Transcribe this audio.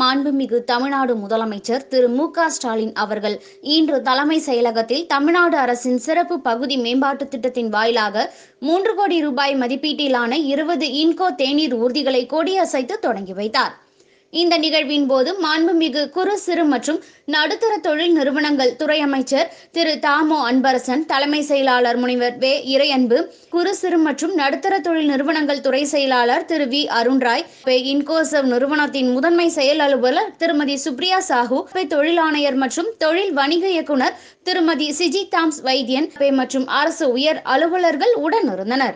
மாண்புமிகு தமிழ்நாடு முதலமைச்சர் திரு மு க ஸ்டாலின் அவர்கள் இன்று தலைமை செயலகத்தில் தமிழ்நாடு அரசின் சிறப்பு பகுதி மேம்பாட்டு திட்டத்தின் வாயிலாக மூன்று கோடி ரூபாய் மதிப்பீட்டிலான இருபது இன்கோ தேநீர் ஊர்திகளை கொடியசைத்து தொடங்கி வைத்தார் இந்த நிகழ்வின் போது மாண்புமிகு குறு சிறு மற்றும் நடுத்தர தொழில் நிறுவனங்கள் துறை அமைச்சர் திரு தாமோ அன்பரசன் தலைமை செயலாளர் முனைவர் வே இறையன்பு குறு சிறு மற்றும் நடுத்தர தொழில் நிறுவனங்கள் துறை செயலாளர் திரு வி அருண்ராய் இன்கோசவ் நிறுவனத்தின் முதன்மை செயல் அலுவலர் திருமதி சுப்ரியா சாஹூ தொழில் ஆணையர் மற்றும் தொழில் வணிக இயக்குனர் திருமதி சிஜி தாம்ஸ் வைத்தியன் மற்றும் அரசு உயர் அலுவலர்கள் உடன்